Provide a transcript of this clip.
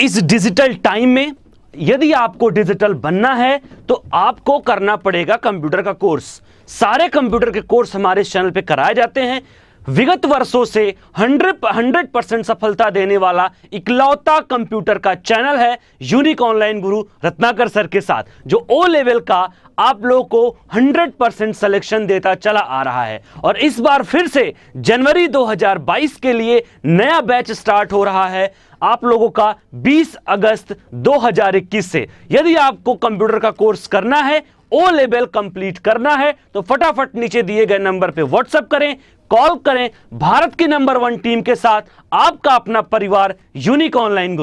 इस digital time में यदि आपको डिजिटल बनना है तो आपको करना पड़ेगा कंप्यूटर का कोर्स सारे कंप्यूटर के कोर्स हमारे चैनल पे कराए जाते हैं विगत वर्षों से 100 100 परसेंट सफलता देने वाला इकलौता कंप्यूटर का चैनल है यूनिक ऑनलाइन गुरु रत्नाकर सर के साथ जो ओ लेवल का आप लोगों को 100 परसेंट सलेक्शन देता चला आ रहा है और इस बार फिर से जनवरी 2022 के लिए नया बैच स्टार्ट हो रहा है आप लोगों का 20 अगस्त 2021 से यदि आपको कंप्यूटर का कोर्स करना है ओ लेवल कंप्लीट करना है तो फटाफट नीचे दिए गए नंबर पे व्हाट्सएप करें कॉल करें भारत की नंबर वन टीम के साथ आपका अपना परिवार यूनिक ऑनलाइन गुरु